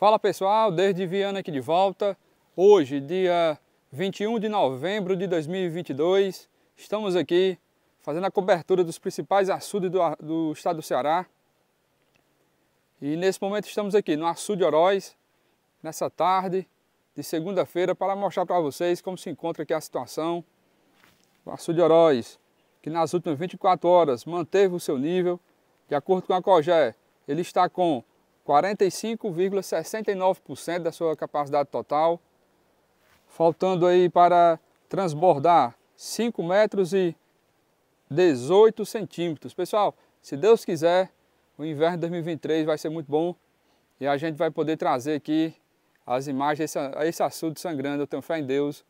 Fala pessoal, desde Viana aqui de volta. Hoje, dia 21 de novembro de 2022, estamos aqui fazendo a cobertura dos principais açudes do, do estado do Ceará. E nesse momento estamos aqui no Açude Oroz, nessa tarde de segunda-feira, para mostrar para vocês como se encontra aqui a situação do Açude Oroz, que nas últimas 24 horas manteve o seu nível. De acordo com a COGÉ, ele está com 45,69% da sua capacidade total, faltando aí para transbordar 5 metros e 18 centímetros. Pessoal, se Deus quiser, o inverno de 2023 vai ser muito bom e a gente vai poder trazer aqui as imagens, esse, esse açude sangrando, eu tenho fé em Deus,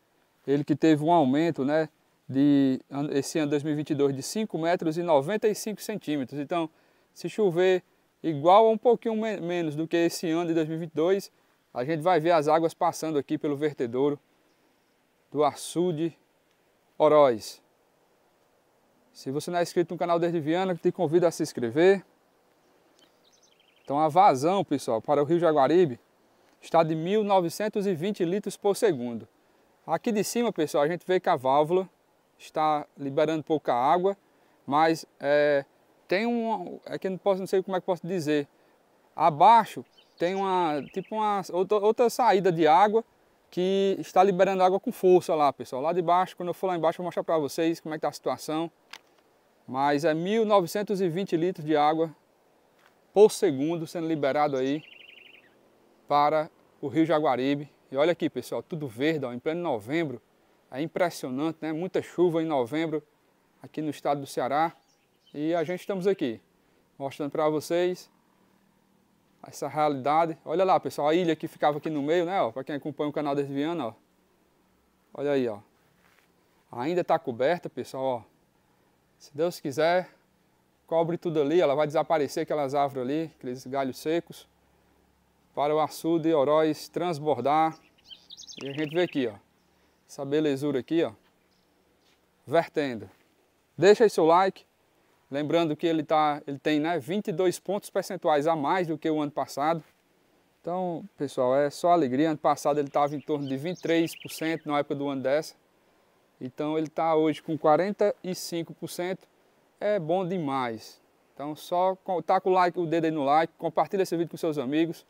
ele que teve um aumento, né, de esse ano 2022 de 5 metros e 95 centímetros. Então, se chover igual a um pouquinho menos do que esse ano de 2022. A gente vai ver as águas passando aqui pelo vertedouro do açude Oroz. Se você não é inscrito no canal Desde Viana, te convido a se inscrever. Então a vazão, pessoal, para o Rio Jaguaribe está de 1920 litros por segundo. Aqui de cima, pessoal, a gente vê que a válvula está liberando pouca água, mas é, tem um, é que não posso, não sei como é que posso dizer. Abaixo tem uma, tipo uma outra, outra saída de água que está liberando água com força lá, pessoal. Lá de baixo, quando eu for lá embaixo, eu vou mostrar para vocês como é que tá a situação. Mas é 1920 litros de água por segundo sendo liberado aí para o Rio Jaguaribe. E olha aqui, pessoal, tudo verde, ó, em pleno novembro. É impressionante, né? Muita chuva em novembro aqui no estado do Ceará. E a gente estamos aqui, mostrando para vocês essa realidade. Olha lá, pessoal, a ilha que ficava aqui no meio, né? Para quem acompanha o canal Desviando, ó. Olha aí, ó. Ainda está coberta, pessoal, ó. Se Deus quiser, cobre tudo ali, ela vai desaparecer aquelas árvores ali, aqueles galhos secos, para o açude e Oróis transbordar. E a gente vê aqui, ó. Essa belezura aqui, ó. Vertendo. Deixa aí seu like, Lembrando que ele, tá, ele tem né, 22 pontos percentuais a mais do que o ano passado. Então, pessoal, é só alegria. Ano passado ele estava em torno de 23% na época do ano dessa. Então ele está hoje com 45%. É bom demais. Então só tá o, like, o dedo aí no like, compartilha esse vídeo com seus amigos,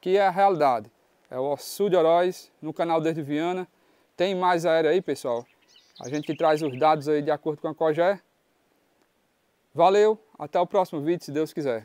que é a realidade. É o Sul de Heróis, no canal Desde Viana. Tem mais aéreo aí, pessoal. A gente traz os dados aí de acordo com a COGER. Valeu, até o próximo vídeo, se Deus quiser.